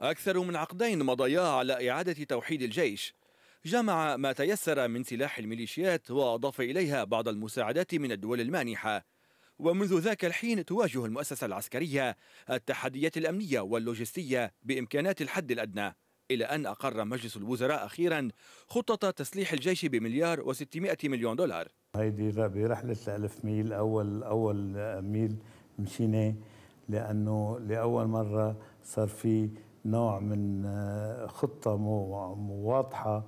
أكثر من عقدين مضيا على إعادة توحيد الجيش جمع ما تيسر من سلاح الميليشيات وأضاف إليها بعض المساعدات من الدول المانحة ومنذ ذاك الحين تواجه المؤسسة العسكرية التحديات الأمنية واللوجستية بإمكانات الحد الأدنى إلى أن أقر مجلس الوزراء أخيرا خطة تسليح الجيش بمليار و600 مليون دولار هيدي برحلة الألف ميل أول أول ميل مشينا لأنه لأول مرة صار في نوع من آه، خطة واضحة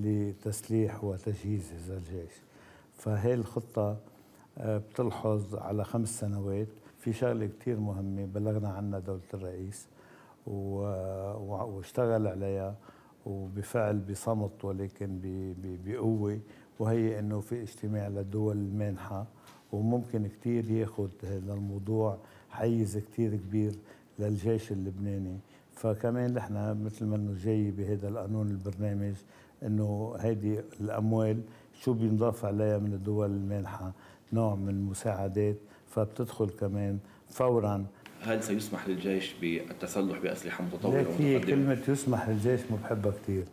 لتسليح وتجهيز هذا الجيش فهي الخطة آه، بتلحظ على خمس سنوات في شغلة كتير مهمة بلغنا عنها دولة الرئيس واشتغل عليها وبفعل بصمت ولكن بقوة وهي انه في اجتماع للدول المانحة وممكن كتير ياخذ هذا الموضوع حيز كتير كبير للجيش اللبناني فكمان نحن مثل ما انه جاي بهذا القانون البرنامج انه هيدي الاموال شو بينضاف عليها من الدول المانحه نوع من المساعدات فبتدخل كمان فورا هل سيسمح للجيش بالتسلح باسلحه متطوره لك هي كلمه يسمح للجيش ما بحبها كثير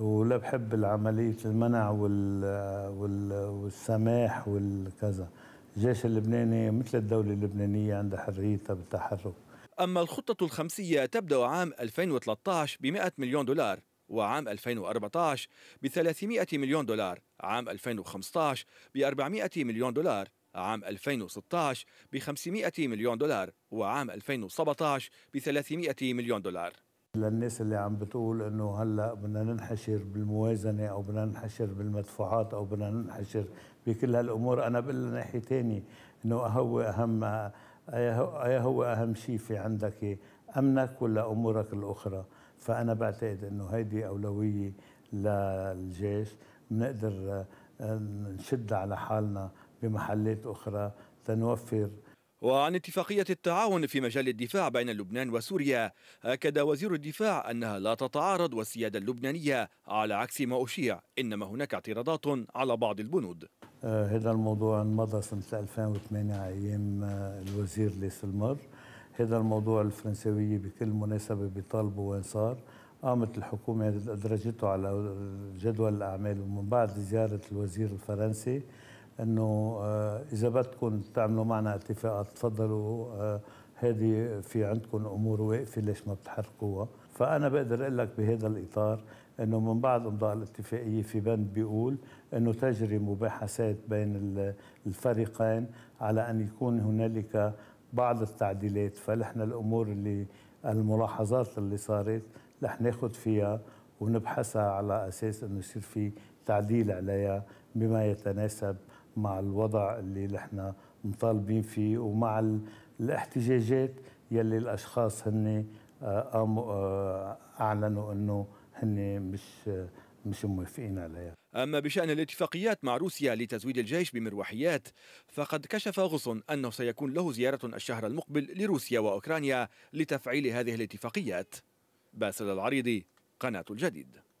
ولا بحب العملية المنع وال... وال... والسماح والكذا الجيش اللبناني مثل الدولة اللبنانية عندها حريتها بالتحرك أما الخطة الخمسية تبدأ عام 2013 ب 100 مليون دولار وعام 2014 ب 300 مليون دولار عام 2015 ب 400 مليون دولار عام 2016 ب 500 مليون دولار وعام 2017 ب 300 مليون دولار للناس اللي عم بتقول انه هلا بدنا ننحشر بالموازنه او بدنا ننحشر بالمدفوعات او بدنا ننحشر بكل هالامور انا بقول ناحيه ثانيه انه هو اهم أيا هو أهم شيء في عندك أمنك ولا أمورك الأخرى فأنا بعتقد أنه هيدي أولوية للجيش بنقدر آه، نشد على حالنا بمحلات أخرى تنوفر وعن اتفاقية التعاون في مجال الدفاع بين لبنان وسوريا أكد وزير الدفاع أنها لا تتعارض والسيادة اللبنانية على عكس ما أشيع إنما هناك اعتراضات على بعض البنود آه، هذا الموضوع مضى سنة 2008 أيام آه، الوزير ليس المر هذا الموضوع الفرنساوية بكل مناسبة بيطالبوا وين صار قامت الحكومة أدرجته على جدول الأعمال ومن بعد زيارة الوزير الفرنسي أنه آه، إذا بدكم تعملوا معنا اتفاقات تفضلوا هذه في عندكم أمور واقفة ليش ما بتحركوها فأنا بقدر أقول لك بهذا الإطار أنه من بعد إمضاء الاتفاقية في بند بيقول أنه تجري مباحثات بين الفريقين على أن يكون هنالك بعض التعديلات فنحن الأمور اللي الملاحظات اللي صارت رح ناخذ فيها ونبحثها على أساس أنه يصير في تعديل عليها بما يتناسب مع الوضع اللي نحن مطالبين فيه ومع الاحتجاجات يلي الأشخاص هن آه، آه، آه، اعلنوا انه هن مش مش موافقين عليها أما بشأن الاتفاقيات مع روسيا لتزويد الجيش بمروحيات فقد كشف غصن أنه سيكون له زيارة الشهر المقبل لروسيا وأوكرانيا لتفعيل هذه الاتفاقيات باسل العريضي قناة الجديد